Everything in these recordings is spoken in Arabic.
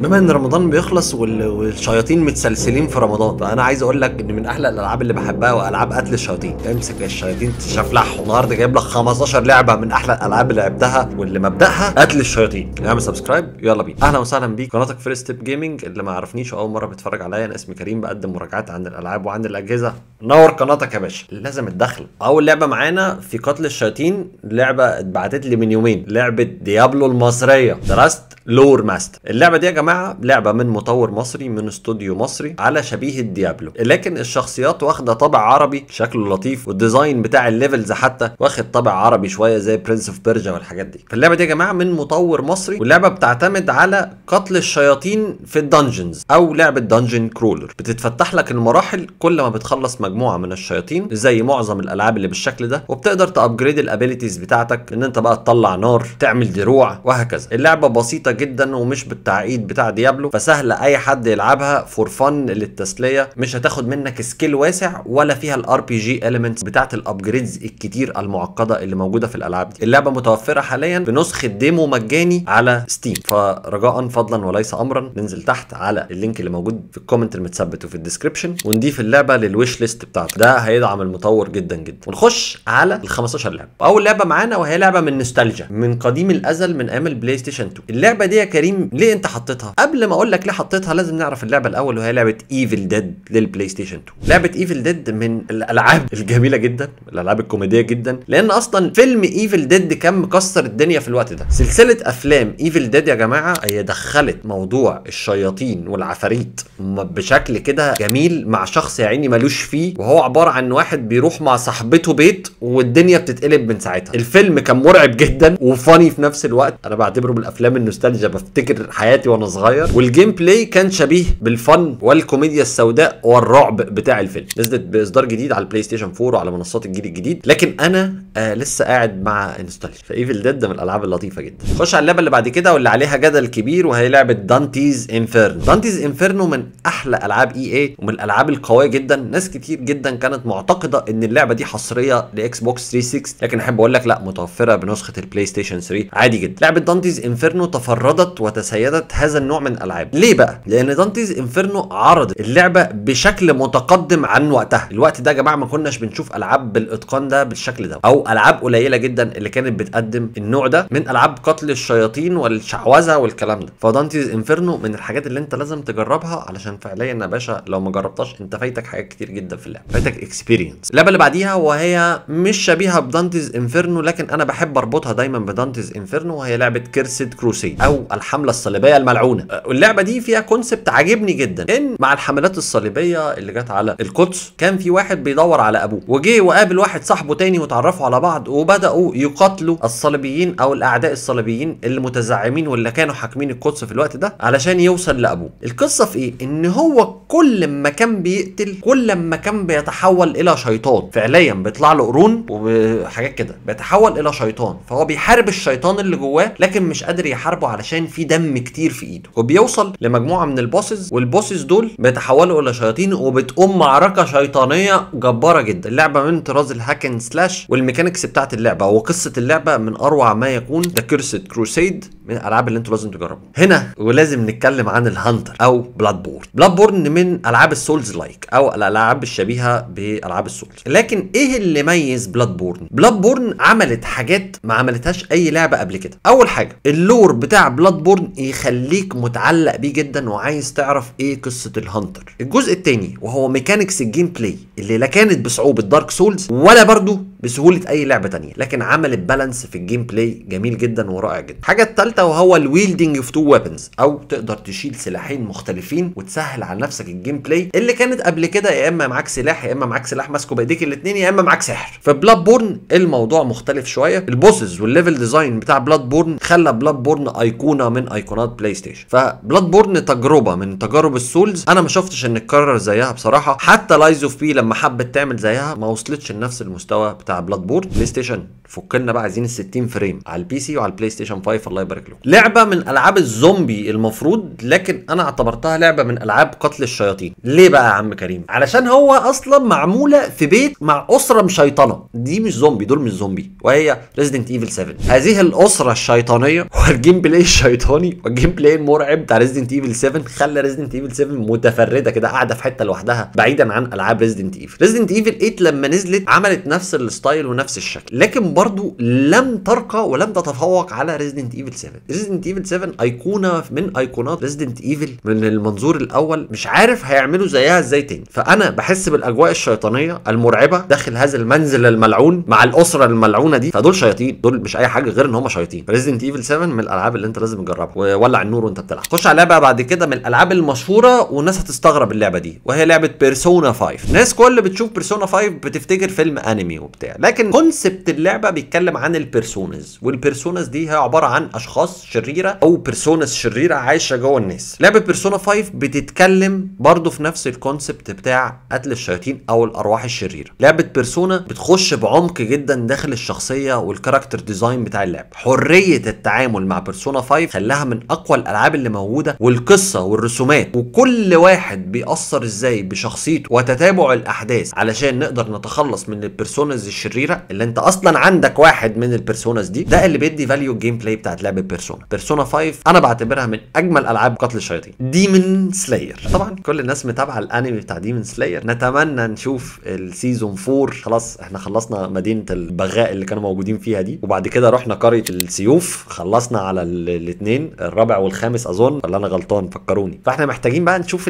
بما ان رمضان بيخلص والشياطين متسلسلين في رمضان فانا عايز اقول لك ان من احلى الالعاب اللي بحبها والعاب قتل الشياطين امسك الشياطين تشفلح النهارده جايب لك 15 لعبه من احلى الالعاب اللي لعبتها واللي مبداها قتل الشياطين اعمل سبسكرايب يلا بينا اهلا وسهلا بيك قناتك فيرست ستيب جيمنج اللي ما يعرفنيش اول مره بيتفرج عليا انا اسمي كريم بقدم مراجعات عن الالعاب وعن الاجهزه نور قناتك يا باشا لازم الدخل اول لعبه معانا في قتل الشياطين لعبه اتبعتت لي من يومين لعبه ديابلو المصريه دراست لور ماستر اللعبه دي يا جماعه لعبه من مطور مصري من استوديو مصري على شبيه الديابلو لكن الشخصيات واخده طابع عربي شكله لطيف والديزاين بتاع الليفلز حتى واخد طابع عربي شويه زي برنس اوف بيرجا والحاجات دي فاللعبه دي يا جماعه من مطور مصري واللعبه بتعتمد على قتل الشياطين في الدنجنز او لعبه دنجن كرولر بتتفتح لك المراحل كل ما بتخلص مجموعه من الشياطين زي معظم الالعاب اللي بالشكل ده وبتقدر تابجريد الابيليتيز بتاعتك ان انت بقى تطلع نار تعمل دروع وهكذا اللعبه بسيطه جدا ومش بالتعقيد بتاع بتاع ديابلو فسهل اي حد يلعبها فور فن للتسليه مش هتاخد منك سكيل واسع ولا فيها الار بي جي اليمنتس بتاعه الابجريدز الكتير المعقده اللي موجوده في الالعاب دي اللعبه متوفره حاليا بنسخه ديمو مجاني على ستيم فرجاء فضلا وليس امرا ننزل تحت على اللينك اللي موجود في الكومنت المتثبت وفي الديسكربشن ونضيف اللعبه للويش ليست بتاعتك ده هيدعم المطور جدا جدا ونخش على ال 15 لعبه اول لعبه معانا وهي لعبه من نوستالجيا من قديم الازل من ايام البلاي ستيشن 2 اللعبه دي يا كريم ليه انت حطيتها حطيتها قبل ما اقول لك ليه حطيتها لازم نعرف اللعبه الاول وهي لعبه ايفل ديد للبلاي ستيشن 2 لعبه ايفل ديد من الالعاب الجميله جدا الالعاب الكوميديه جدا لان اصلا فيلم ايفل ديد كان مكسر الدنيا في الوقت ده سلسله افلام ايفل ديد يا جماعه هي دخلت موضوع الشياطين والعفاريت بشكل كده جميل مع شخص يا عيني ملوش فيه وهو عباره عن واحد بيروح مع صاحبته بيت والدنيا بتتقلب من ساعتها الفيلم كان مرعب جدا وفاني في نفس الوقت انا بعتبره من الافلام النوستالجيا بفتكر حياتي وانا صغير والجيم بلاي كان شبيه بالفن والكوميديا السوداء والرعب بتاع الفيلم نزلت باصدار جديد على البلاي ستيشن 4 وعلى منصات الجيل الجديد لكن انا آه لسه قاعد مع انستالج فايفل ديد من الالعاب اللطيفه جدا خش على اللعبه اللي بعد كده واللي عليها جدل كبير وهي لعبه دانتيز انفيرنو دانتيز انفيرنو من احلى العاب اي e اي ومن الالعاب القويه جدا ناس كتير جدا كانت معتقده ان اللعبه دي حصريه لاكس بوكس 360 لكن احب اقول لك لا متوفره بنسخه البلاي ستيشن 3 عادي جدا لعبه دانتيز انفيرنو تفردت وتسيدت هذا النوع من الالعاب ليه بقى لان دانتيز انفيرنو عرض اللعبه بشكل متقدم عن وقتها الوقت ده يا جماعه ما كناش بنشوف العاب بالاتقان ده بالشكل ده او العاب قليله جدا اللي كانت بتقدم النوع ده من العاب قتل الشياطين والشعوذه والكلام ده فدانتيز انفيرنو من الحاجات اللي انت لازم تجربها علشان فعليا يا باشا لو ما جربتهاش انت فايتك حاجات كتير جدا في اللعبه فايتك اكسبيرينس اللعبه اللي بعديها وهي مش شبيهه بدانتيز انفيرنو لكن انا بحب اربطها دايما بدانتيز انفيرنو وهي لعبه كيرسيد كروسيد او الحمله الصليبيه الملعونه فرعونه اللعبه دي فيها كونسبت عاجبني جدا ان مع الحملات الصليبيه اللي جت على القدس كان في واحد بيدور على ابوه وجه وقابل واحد صاحبه تاني وتعرفوا على بعض وبداوا يقاتلوا الصليبيين او الاعداء الصليبيين اللي متزعمين واللي كانوا حاكمين القدس في الوقت ده علشان يوصل لابوه القصه في ايه ان هو كل ما كان بيقتل كل ما كان بيتحول الى شيطان فعليا بيطلع له قرون وحاجات كده بيتحول الى شيطان فهو بيحارب الشيطان اللي جواه لكن مش قادر يحاربه علشان في دم كتير في ايده ايده وبيوصل لمجموعه من البوسز والبوسز دول بيتحولوا الى شياطين وبتقوم معركه شيطانيه جباره جدا اللعبه من طراز الهاكن سلاش والميكانكس بتاعت اللعبه وقصه اللعبه من اروع ما يكون ذا كيرسد كروسيد من الالعاب اللي انتوا لازم تجربوها هنا ولازم نتكلم عن الهانتر او بلاد بورد بلاد بورن من العاب السولز لايك او الالعاب الشبيهه بالعاب السولز لكن ايه اللي يميز بلاد بورن بلاد بورن عملت حاجات ما عملتهاش اي لعبه قبل كده اول حاجه اللور بتاع بلاد بورن يخليك بيخليك متعلق بيه جدا وعايز تعرف ايه قصه الهانتر الجزء الثاني وهو ميكانكس الجيم بلاي اللي لا كانت بصعوبه دارك سولز ولا برده بسهوله اي لعبه تانية لكن عملت بالانس في الجيم بلاي جميل جدا ورائع جدا الحاجه الثالثه وهو الويلدنج اوف تو ويبنز او تقدر تشيل سلاحين مختلفين وتسهل على نفسك الجيم بلاي اللي كانت قبل كده يا اما معاك سلاح يا اما معاك سلاح ماسكه بايديك الاثنين يا اما معاك سحر في بلاد بورن الموضوع مختلف شويه البوسز والليفل ديزاين بتاع بلاد بورن خلى بلاد بورن ايقونه من ايقونات بلاي ستيشن ماشي فبلاد بورن تجربه من تجارب السولز انا ما شفتش ان اتكرر زيها بصراحه حتى لايز اوف بي لما حبت تعمل زيها ما وصلتش لنفس المستوى بتاع بلاد بورن بلاي ستيشن فكنا بقى عايزين ال 60 فريم على البي سي وعلى البلاي ستيشن 5 الله يبارك لكم لعبه من العاب الزومبي المفروض لكن انا اعتبرتها لعبه من العاب قتل الشياطين ليه بقى يا عم كريم علشان هو اصلا معموله في بيت مع اسره مشيطنه دي مش زومبي دول مش زومبي وهي ريزدنت ايفل 7 هذه الاسره الشيطانيه والجيم بلاي الشيطاني والجيم بلاي المرعب بتاع ريزدنت ايفل 7 خلى ريزدنت ايفل 7 متفرده كده قاعده في حته لوحدها بعيدا عن العاب ريزدنت ايفل ريزدنت ايفل 8 لما نزلت عملت نفس الستايل ونفس الشكل لكن برضو لم ترقى ولم تتفوق على ريزيدنت ايفل 7 ريزيدنت ايفل 7 ايقونه من ايقونات ريزيدنت ايفل من المنظور الاول مش عارف هيعملوا زيها ازاي تاني فانا بحس بالاجواء الشيطانيه المرعبه داخل هذا المنزل الملعون مع الاسره الملعونه دي فدول شياطين دول مش اي حاجه غير ان هم شياطين ريزيدنت ايفل 7 من الالعاب اللي انت لازم تجربها وولع النور وانت بتلعب خش على لعبه بعد كده من الالعاب المشهوره والناس هتستغرب اللعبه دي وهي لعبه بيرسونا 5 ناس كل بتشوف بيرسونا 5 بتفتكر فيلم انمي وبتاع لكن كونسبت اللعبه بقى بيتكلم عن البيرسونز والبيرسونز دي هي عباره عن اشخاص شريره او بيرسونز شريره عايشه جوه الناس لعبه بيرسونا 5 بتتكلم برضه في نفس الكونسبت بتاع قتل الشياطين او الارواح الشريره لعبه بيرسونا بتخش بعمق جدا داخل الشخصيه والكاركتر ديزاين بتاع اللعبه حريه التعامل مع بيرسونا 5 خلاها من اقوى الالعاب اللي موجوده والقصه والرسومات وكل واحد بيأثر ازاي بشخصيته وتتابع الاحداث علشان نقدر نتخلص من البيرسونز الشريره اللي انت اصلا عندك عندك واحد من البيرسوناس دي ده اللي بيدي فاليو الجيم بلاي بتاعت لعبه بيرسونا بيرسونا 5 انا بعتبرها من اجمل العاب قتل الشياطين ديمن سلاير طبعا كل الناس متابعه الانمي بتاع ديمن سلاير نتمنى نشوف السيزون 4 خلاص احنا خلصنا مدينه البغاء اللي كانوا موجودين فيها دي وبعد كده رحنا قريه السيوف خلصنا على الاثنين الرابع والخامس اظن ولا انا غلطان فكروني فاحنا محتاجين بقى نشوف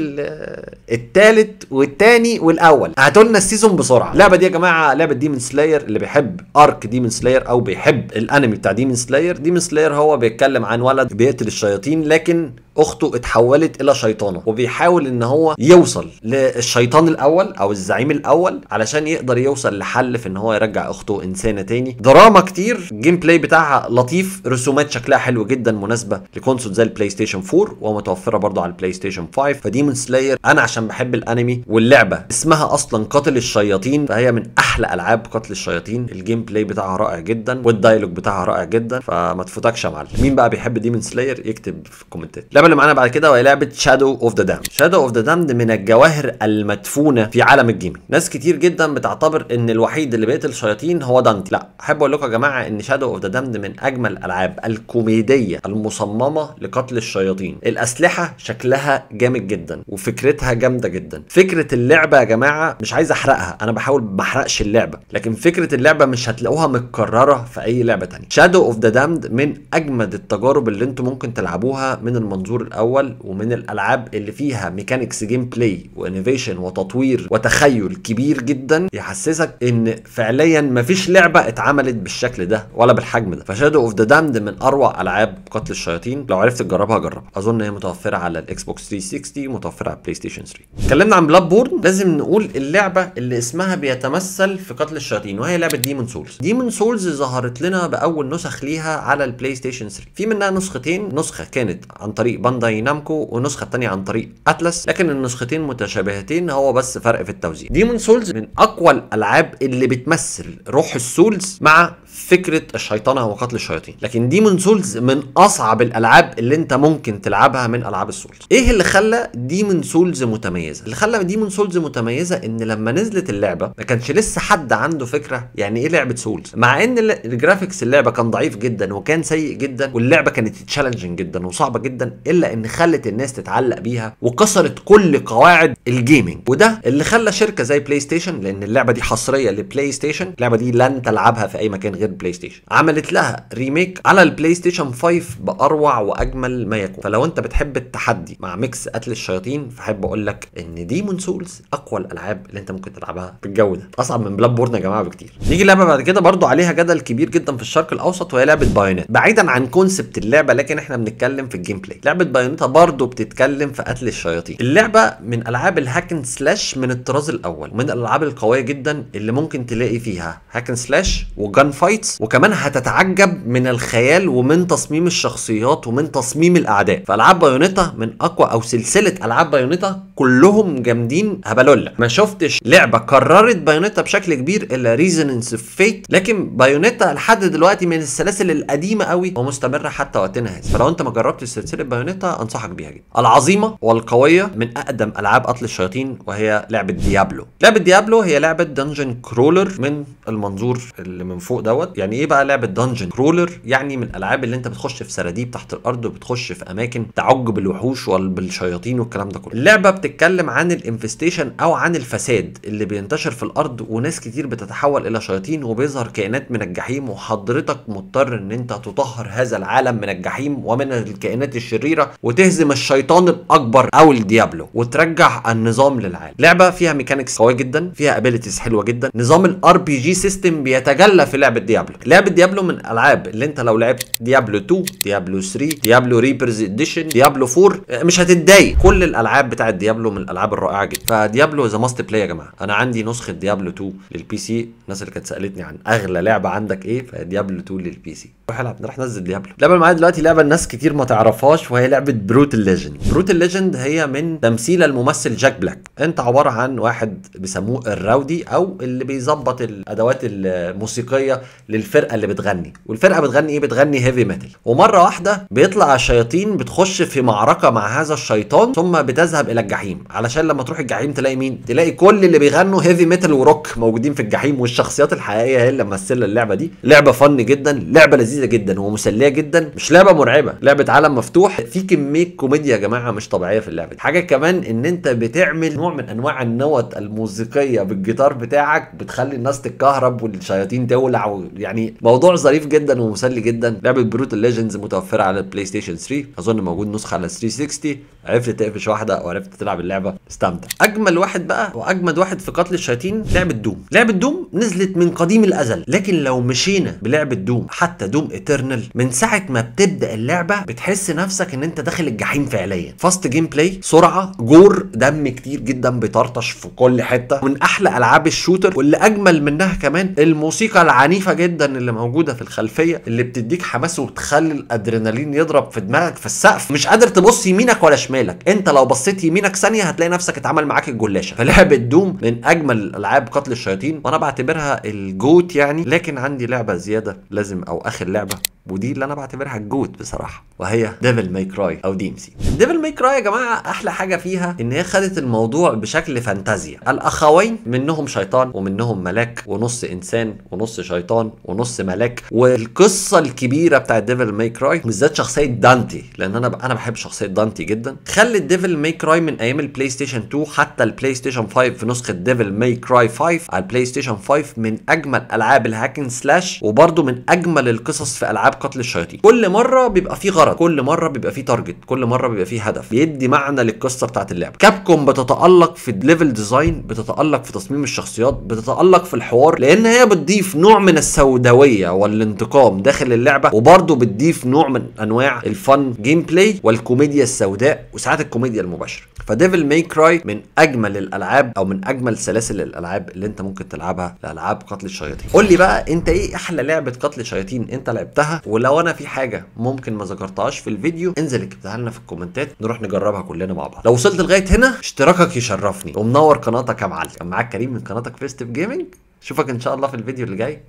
الثالث والثاني والاول هاتوا لنا السيزون بسرعه اللعبه دي يا جماعه لعبه ديمن سلاير اللي بيحب ارك دي ديمون سلاير او بيحب الانمي بتاع ديمن سلاير ديمن سلاير هو بيتكلم عن ولد بيقتل الشياطين لكن اخته اتحولت الى شيطانه وبيحاول ان هو يوصل للشيطان الاول او الزعيم الاول علشان يقدر يوصل لحل في ان هو يرجع اخته انسانه تاني دراما كتير الجيم بلاي بتاعها لطيف رسومات شكلها حلو جدا مناسبه لكونسول زي البلاي ستيشن 4 ومتوفره برضه على البلاي ستيشن 5 فديمون سلاير انا عشان بحب الانمي واللعبه اسمها اصلا قاتل الشياطين فهي من احلى العاب قتل الشياطين الجيم بلاي بتاعها رائع جدا والدايلوج بتاعها رائع جدا فما تفوتكش يا معلم مين بقى بيحب ديمون سلاير يكتب في الكومنتات اللي معانا بعد كده وهي لعبه شادو اوف ذا دام شادو اوف ذا دام من الجواهر المدفونه في عالم الجيمنج ناس كتير جدا بتعتبر ان الوحيد اللي بيقتل الشياطين هو دانتي لا احب اقول لكم يا جماعه ان شادو اوف ذا دام من اجمل الالعاب الكوميديه المصممه لقتل الشياطين الاسلحه شكلها جامد جدا وفكرتها جامده جدا فكره اللعبه يا جماعه مش عايز احرقها انا بحاول ما احرقش اللعبه لكن فكره اللعبه مش هتلاقوها متكرره في اي لعبه ثانيه شادو اوف ذا دام من اجمد التجارب اللي انتم ممكن تلعبوها من المنظور الدور الاول ومن الالعاب اللي فيها ميكانكس جيم بلاي وانوفيشن وتطوير وتخيل كبير جدا يحسسك ان فعليا مفيش لعبه اتعملت بالشكل ده ولا بالحجم ده فشادو اوف ذا دامد من اروع العاب قتل الشياطين لو عرفت تجربها جربها اظن هي متوفره على الاكس بوكس 360 متوفره على بلاي ستيشن 3 اتكلمنا عن بلاد بورن لازم نقول اللعبه اللي اسمها بيتمثل في قتل الشياطين وهي لعبه ديمون سولز ديمون سولز ظهرت لنا باول نسخ ليها على البلاي ستيشن 3 في منها نسختين نسخه كانت عن طريق بانداي نامكو والنسخه الثانيه عن طريق اتلس لكن النسختين متشابهتين هو بس فرق في التوزيع ديمون سولز من اقوى الالعاب اللي بتمثل روح السولز مع فكره الشيطنه وقتل الشياطين لكن ديمون سولز من اصعب الالعاب اللي انت ممكن تلعبها من العاب السولز ايه اللي خلى ديمون سولز متميزه اللي خلى ديمون سولز متميزه ان لما نزلت اللعبه ما كانش لسه حد عنده فكره يعني ايه لعبه سولز مع ان الجرافيكس اللعبه كان ضعيف جدا وكان سيء جدا واللعبه كانت تشالنجنج جدا وصعبه جدا الا ان خلت الناس تتعلق بيها وكسرت كل قواعد الجيمنج وده اللي خلى شركه زي بلاي ستيشن لان اللعبه دي حصريه لبلاي ستيشن اللعبه دي لن تلعبها في اي مكان غير بلاي ستيشن عملت لها ريميك على البلاي ستيشن 5 باروع واجمل ما يكون فلو انت بتحب التحدي مع ميكس قتل الشياطين فحب اقول لك ان ديمون سولز اقوى الالعاب اللي انت ممكن تلعبها بالجو ده اصعب من بلاد بورن يا جماعه بكتير نيجي لعبه بعد كده برضو عليها جدل كبير جدا في الشرق الاوسط وهي لعبه بايونت بعيدا عن كونسبت اللعبه لكن احنا بنتكلم في الجيم بلاي لعبه لعبه بايونيتا برضه بتتكلم في قتل الشياطين اللعبه من العاب الهاكن سلاش من الطراز الاول ومن الالعاب القويه جدا اللي ممكن تلاقي فيها هاكن سلاش وجان فايتس وكمان هتتعجب من الخيال ومن تصميم الشخصيات ومن تصميم الاعداء فالعاب بايونيتا من اقوى او سلسله العاب بايونيتا كلهم جامدين هبلولا ما شفتش لعبه كررت بايونيتا بشكل كبير الا ريزوننس اوف فيت لكن بايونيتا لحد دلوقتي من السلاسل القديمه قوي ومستمره حتى وقتنا هذا فلو انت ما جربتش سلسله بايونيتا خانتها انصحك بيها جدا العظيمه والقويه من اقدم العاب قتل الشياطين وهي لعبه ديابلو لعبه ديابلو هي لعبه دنجن كرولر من المنظور اللي من فوق دوت يعني ايه بقى لعبه دنجن كرولر يعني من الالعاب اللي انت بتخش في سراديب تحت الارض وبتخش في اماكن تعج بالوحوش وبالشياطين والكلام ده كله اللعبه بتتكلم عن الانفستيشن او عن الفساد اللي بينتشر في الارض وناس كتير بتتحول الى شياطين وبيظهر كائنات من الجحيم وحضرتك مضطر ان انت تطهر هذا العالم من الجحيم ومن الكائنات الشريره الصغيره وتهزم الشيطان الاكبر او الديابلو وترجع النظام للعالم لعبه فيها ميكانكس قويه جدا فيها ابيليتيز حلوه جدا نظام الار بي جي سيستم بيتجلى في لعبه ديابلو لعبه ديابلو من الالعاب اللي انت لو لعبت ديابلو 2 ديابلو 3 ديابلو ريبرز اديشن ديابلو 4 مش هتتضايق كل الالعاب بتاعه ديابلو من الالعاب الرائعه جدا فديابلو ذا ماست بلاي يا جماعه انا عندي نسخه ديابلو 2 للبي سي الناس اللي كانت سالتني عن اغلى لعبه عندك ايه فديابلو 2 للبي سي روح العب نروح نزل ديابلو لعبه معايا دلوقتي لعبه الناس كتير ما تعرفهاش وهي لعبه بروت ليجند بروت ليجند هي من تمثيل الممثل جاك بلاك انت عباره عن واحد بيسموه الراودي او اللي بيظبط الادوات الموسيقيه للفرقه اللي بتغني والفرقه بتغني ايه بتغني هيفي ميتال ومره واحده بيطلع الشياطين بتخش في معركه مع هذا الشيطان ثم بتذهب الى الجحيم علشان لما تروح الجحيم تلاقي مين تلاقي كل اللي بيغنوا هيفي ميتال وروك موجودين في الجحيم والشخصيات الحقيقيه هي اللي ممثله اللعبه دي لعبه فن جدا لعبه لذيذه جدا ومسليه جدا مش لعبه مرعبه لعبه عالم مفتوح في في كميه كوميديا يا جماعه مش طبيعيه في اللعبه حاجه كمان ان انت بتعمل نوع من انواع النوت الموسيقيه بالجيتار بتاعك بتخلي الناس تتكهرب والشياطين تولع يعني موضوع ظريف جدا ومسلي جدا لعبه بروت ليجندز متوفره على البلاي ستيشن 3 اظن موجود نسخه على 360 عرفت تقفش واحده وعرفت تلعب اللعبه استمتع اجمل واحد بقى واجمد واحد في قتل الشياطين لعبه دوم لعبه دوم نزلت من قديم الازل لكن لو مشينا بلعبه دوم حتى دوم اترنال من ساعه ما بتبدا اللعبه بتحس نفسك ان انت داخل الجحيم فعليا فاست جيم بلاي سرعه جور دم كتير جدا بيطرطش في كل حته من احلى العاب الشوتر واللي اجمل منها كمان الموسيقى العنيفه جدا اللي موجوده في الخلفيه اللي بتديك حماس وبتخلي الادرينالين يضرب في دماغك في السقف مش قادر تبص يمينك ولا شمالك انت لو بصيت يمينك ثانيه هتلاقي نفسك اتعمل معاك الجلاشه فلعبه دوم من اجمل العاب قتل الشياطين وانا بعتبرها الجوت يعني لكن عندي لعبه زياده لازم او اخر لعبه ودي اللي انا بعتبرها الجوت بصراحه وهي ديفل ماي كراي او ديمسي ديفل ماي كراي يا جماعه احلى حاجه فيها ان هي خدت الموضوع بشكل فانتازيا الاخوين منهم شيطان ومنهم ملاك ونص انسان ونص شيطان ونص ملاك والقصه الكبيره بتاعت ديفل ماي كراي بالذات شخصيه دانتي لان انا انا بحب شخصيه دانتي جدا خلت ديفل ماي كراي من ايام البلاي ستيشن 2 حتى البلاي ستيشن 5 في نسخه ديفل ماي كراي 5 على البلاي ستيشن 5 من اجمل العاب الهاكن سلاش وبرده من اجمل القصص في العاب قتل الشياطين كل مره بيبقى فيه غرض كل مره بيبقى فيه فيه تارجت كل مره بيبقى فيه هدف بيدي معنى للقصه بتاعه اللعبه كابكوم بتتالق في الليفل ديزاين بتتالق في تصميم الشخصيات بتتالق في الحوار لان هي بتضيف نوع من السوداويه والانتقام داخل اللعبه وبرده بتضيف نوع من انواع الفن جيم بلاي والكوميديا السوداء وساعات الكوميديا المباشره فديفل ماي كراي من اجمل الالعاب او من اجمل سلاسل الالعاب اللي انت ممكن تلعبها لالعاب قتل الشياطين قول لي بقى انت ايه احلى لعبه قتل شياطين انت لعبتها ولو انا في حاجه ممكن ما ذكرتهاش في الفيديو انزل اكتبها لنا في الكومنتات نروح نجربها كلنا مع بعض لو وصلت لغايه هنا اشتراكك يشرفني ومنور قناتك يا معلم معاك كريم من قناتك فيستيف جيمنج اشوفك ان شاء الله في الفيديو اللي جاي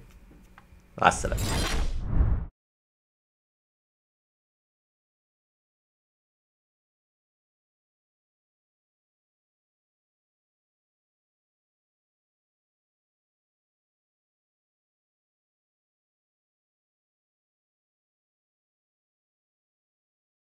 مع السلامه